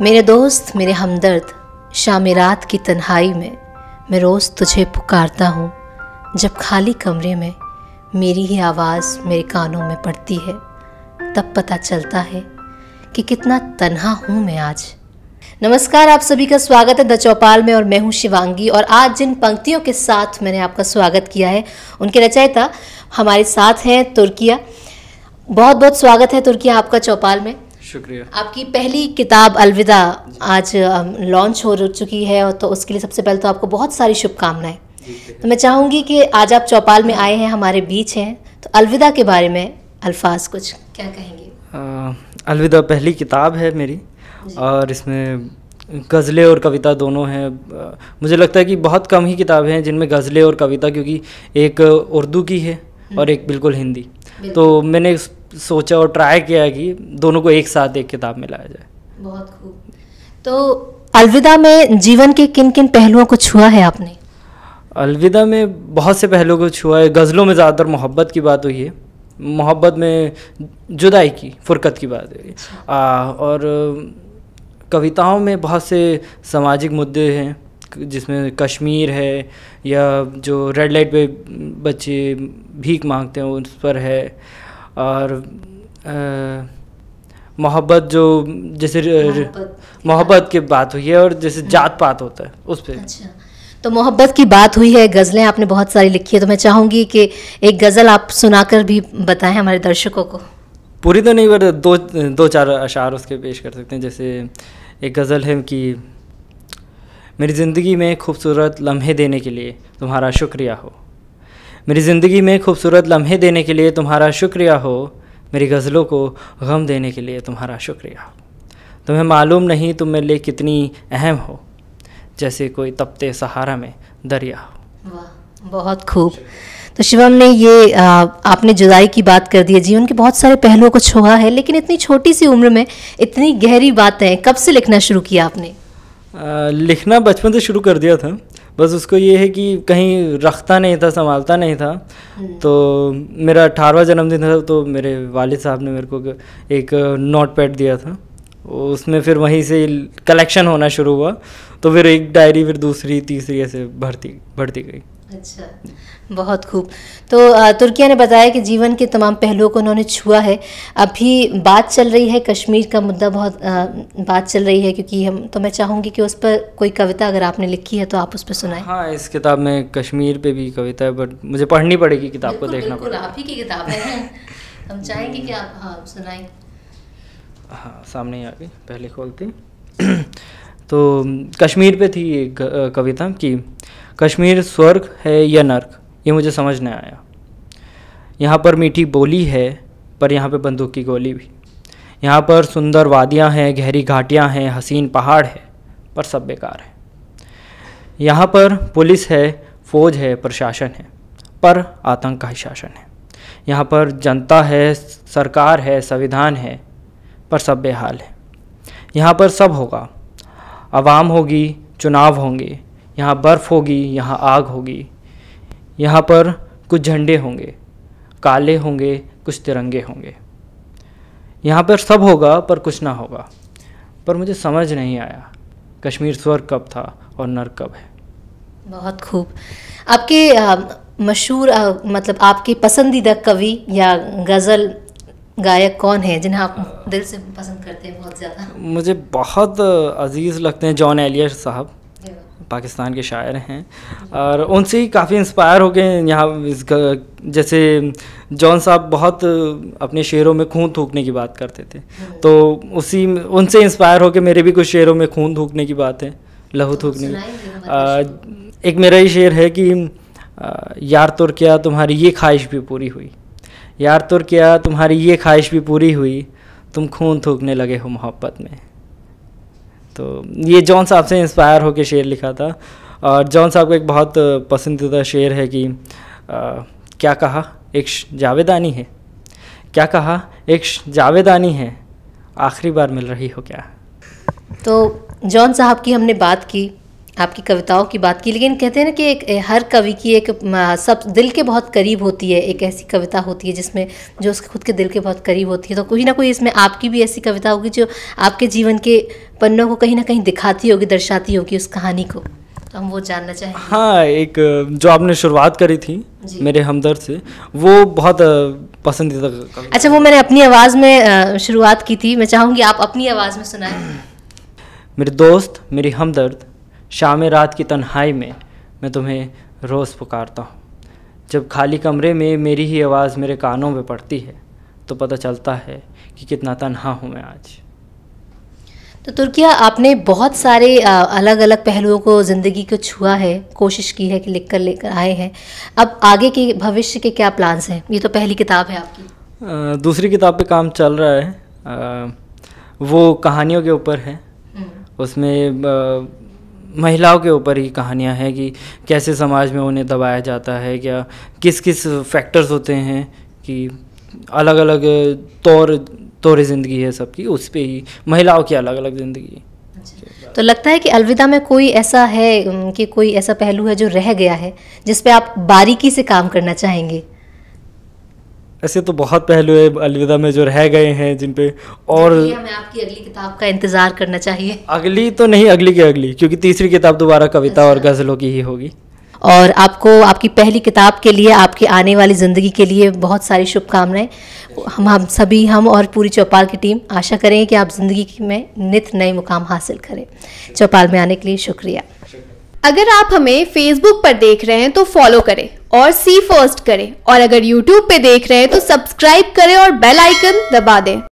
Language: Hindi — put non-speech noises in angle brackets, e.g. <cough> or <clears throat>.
मेरे दोस्त मेरे हमदर्द शाम रात की तन्हाई में मैं रोज़ तुझे पुकारता हूँ जब खाली कमरे में मेरी ही आवाज़ मेरे कानों में पड़ती है तब पता चलता है कि कितना तन्हा हूँ मैं आज नमस्कार आप सभी का स्वागत है द चौपाल में और मैं हूँ शिवांगी और आज जिन पंक्तियों के साथ मैंने आपका स्वागत किया है उनके रचयिता हमारे साथ हैं तुर्किया बहुत बहुत स्वागत है तुर्किया आपका चौपाल में शुक्रिया आपकी पहली किताब अलविदा आज लॉन्च हो चुकी है तो उसके लिए सबसे पहले तो आपको बहुत सारी शुभकामनाएं तो मैं चाहूँगी कि आज आप चौपाल में आए हैं हमारे बीच हैं तो अलविदा के बारे में अल्फाज कुछ क्या कहेंगे अलविदा पहली किताब है मेरी और इसमें गज़लें और कविता दोनों हैं मुझे लगता है कि बहुत कम ही किताबें हैं जिनमें गज़लें और कविता क्योंकि एक उर्दू की है और एक बिल्कुल हिंदी तो मैंने सोचा और ट्राई किया कि दोनों को एक साथ एक किताब में लाया जाए बहुत खूब तो अलविदा में जीवन के किन किन पहलुओं को छुआ है आपने अलविदा में बहुत से पहलुओं को छुआ है गज़लों में ज़्यादातर मोहब्बत की बात हुई है मोहब्बत में जुदाई की फुरकत की बात हुई अच्छा। आ, और कविताओं में बहुत से सामाजिक मुद्दे हैं जिसमें कश्मीर है या जो रेड लाइट पे बच्चे भीख मांगते हैं उस पर है और मोहब्बत जो जैसे मोहब्बत की बात हुई है और जैसे हाँ। जात पात होता है उस पर अच्छा तो मोहब्बत की बात हुई है गज़लें आपने बहुत सारी लिखी है तो मैं चाहूँगी कि एक गज़ल आप सुनाकर भी बताएं हमारे दर्शकों को पूरी तो नहीं पर दो दो चार अशार उसके पेश कर सकते हैं जैसे एक गज़ल है कि मेरी ज़िंदगी में खूबसूरत लम्हे देने के लिए तुम्हारा शुक्रिया हो मेरी ज़िंदगी में खूबसूरत लम्हे देने के लिए तुम्हारा शुक्रिया हो मेरी गज़लों को गम देने के लिए तुम्हारा शुक्रिया हो तुम्हें मालूम नहीं तुम मेरे लिए कितनी अहम हो जैसे कोई तपते सहारा में दरिया हो बहुत खूब तो शिवम ने ये आ, आपने जुदाई की बात कर दी है जीवन के बहुत सारे पहलुओं को छुआ है लेकिन इतनी छोटी सी उम्र में इतनी गहरी बातें कब से लिखना शुरू किया आपने आ, लिखना बचपन से शुरू कर दिया था बस उसको ये है कि कहीं रखता नहीं था संभालता नहीं था हम्म। तो मेरा अठारहवा जन्मदिन था तो मेरे वालिद साहब ने मेरे को एक नोट पैड दिया था उसमें फिर वहीं से कलेक्शन होना शुरू हुआ तो फिर एक डायरी फिर दूसरी तीसरी ऐसे भरती बढ़ती गई अच्छा बहुत खूब तो तुर्किया ने बताया कि जीवन के तमाम पहलुओं को उन्होंने छुआ है अभी बात चल रही है कश्मीर का मुद्दा बहुत बात चल रही है क्योंकि हम तो मैं चाहूँगी कि उस पर कोई कविता अगर आपने लिखी है तो आप उस पर सुनाएं हाँ इस किताब में कश्मीर पे भी कविता है बट मुझे पढ़नी पड़ेगी किताब को देखना पड़ेगा आप ही की किताब है <laughs> हम चाहेंगे कि आप हाँ सुनाएं हाँ सामने आ गई पहले खोलती <clears throat> तो कश्मीर पे थी कविता कि कश्मीर स्वर्ग है या नर्क ये मुझे समझ नहीं आया यहाँ पर मीठी बोली है पर यहाँ पे बंदूक की गोली भी यहाँ पर सुंदर वादियाँ हैं गहरी घाटियाँ हैं हसीन पहाड़ है पर सब बेकार है यहाँ पर पुलिस है फौज है प्रशासन है पर आतंक का ही शासन है यहाँ पर जनता है सरकार है संविधान है पर सब बेहाल है यहाँ पर सब होगा आवाम होगी चुनाव होंगे यहाँ बर्फ़ होगी यहाँ आग होगी यहाँ पर कुछ झंडे होंगे काले होंगे कुछ तिरंगे होंगे यहाँ पर सब होगा पर कुछ ना होगा पर मुझे समझ नहीं आया कश्मीर स्वर्ग कब था और नर्क कब है बहुत खूब आपके मशहूर मतलब आपके पसंदीदा कवि या गज़ल गायक कौन है जिन्हें आप दिल से पसंद करते हैं बहुत ज़्यादा मुझे बहुत अजीज़ लगते हैं जॉन एलियर साहब पाकिस्तान के शायर हैं और उनसे ही काफ़ी इंस्पायर हो गए यहाँ जैसे जॉन साहब बहुत अपने शेरों में खून थूकने की बात करते थे तो उसी उनसे इंस्पायर होकर मेरे भी कुछ शेरों में खून थूकने की बात है लहू तो थूकने की एक मेरा ही शेर है कि यार तुर क्या तुम्हारी ये ख्वाहिश भी पूरी हुई यार तुर क्या तुम्हारी ये ख्वाहिश भी पूरी हुई तुम खून थूकने लगे हो मोहब्बत में तो ये जॉन साहब से इंस्पायर होकर शेर लिखा था और जॉन साहब का एक बहुत पसंदीदा शेर है कि आ, क्या कहा एक जावेदानी है क्या कहा एक जावेदानी है आखिरी बार मिल रही हो क्या तो जॉन साहब की हमने बात की आपकी कविताओं की बात की लेकिन कहते हैं ना कि एक हर कवि की एक सब दिल के बहुत करीब होती है एक ऐसी कविता होती है जिसमें जो उसके खुद के दिल के बहुत करीब होती है तो कोई ना कोई इसमें आपकी भी ऐसी कविता होगी जो आपके जीवन के पन्नों को कहीं ना कहीं दिखाती होगी दर्शाती होगी उस कहानी को तो हम वो जानना चाहेंगे हाँ एक जो आपने शुरुआत करी थी मेरे हमदर्द से वो बहुत पसंदीदा अच्छा वो मैंने अपनी आवाज़ में शुरुआत की थी मैं चाहूँगी आप अपनी आवाज़ में सुनाएं मेरे दोस्त मेरी हमदर्द शाम रात की तन्हाई में मैं तुम्हें रोज़ पुकारता हूँ जब खाली कमरे में मेरी ही आवाज़ मेरे कानों में पड़ती है तो पता चलता है कि कितना तन्हा हूँ मैं आज तो तुर्किया आपने बहुत सारे अलग अलग पहलुओं को ज़िंदगी को छुआ है कोशिश की है कि लिख कर लेकर आए हैं अब आगे के भविष्य के क्या प्लान्स हैं ये तो पहली किताब है आपकी दूसरी किताब पे काम चल रहा है वो कहानियों के ऊपर है हम्म। उसमें महिलाओं के ऊपर ही कहानियाँ हैं कि कैसे समाज में उन्हें दबाया जाता है क्या किस किस फैक्टर्स होते हैं कि अलग अलग तौर तौर ज़िंदगी है सबकी उस पर ही महिलाओं की अलग अलग ज़िंदगी अच्छा। तो लगता है कि अलविदा में कोई ऐसा है कि कोई ऐसा पहलू है जो रह गया है जिस पे आप बारीकी से काम करना चाहेंगे ऐसे तो बहुत पहलू है अलविदा में जो रह गए हैं जिन पे और हमें आपकी अगली किताब का इंतजार करना चाहिए अगली तो नहीं अगली की अगली क्योंकि तीसरी किताब दोबारा कविता और अच्छा। गज़लों की ही होगी और आपको आपकी पहली किताब के लिए आपकी आने वाली ज़िंदगी के लिए बहुत सारी शुभकामनाएं हम हम सभी हम और पूरी चौपाल की टीम आशा करें कि आप ज़िंदगी में नित नए मुकाम हासिल करें चौपाल में आने के लिए शुक्रिया अगर आप हमें फेसबुक पर देख रहे हैं तो फॉलो करें और सी फर्स्ट करें और अगर यूट्यूब पे देख रहे हैं तो सब्सक्राइब करें और बेल आइकन दबा दें